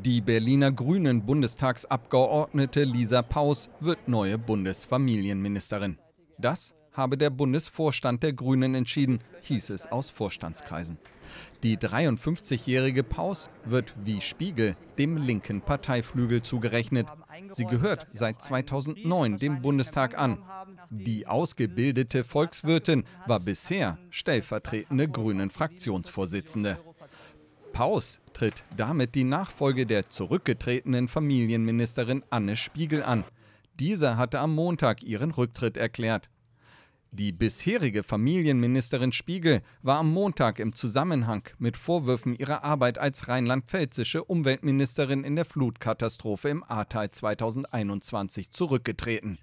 Die Berliner Grünen Bundestagsabgeordnete Lisa Paus wird neue Bundesfamilienministerin. Das habe der Bundesvorstand der Grünen entschieden, hieß es aus Vorstandskreisen. Die 53-jährige Paus wird wie Spiegel dem linken Parteiflügel zugerechnet. Sie gehört seit 2009 dem Bundestag an. Die ausgebildete Volkswirtin war bisher stellvertretende Grünen-Fraktionsvorsitzende. Paus tritt damit die Nachfolge der zurückgetretenen Familienministerin Anne Spiegel an. Diese hatte am Montag ihren Rücktritt erklärt. Die bisherige Familienministerin Spiegel war am Montag im Zusammenhang mit Vorwürfen ihrer Arbeit als rheinland-pfälzische Umweltministerin in der Flutkatastrophe im Ahrtal 2021 zurückgetreten.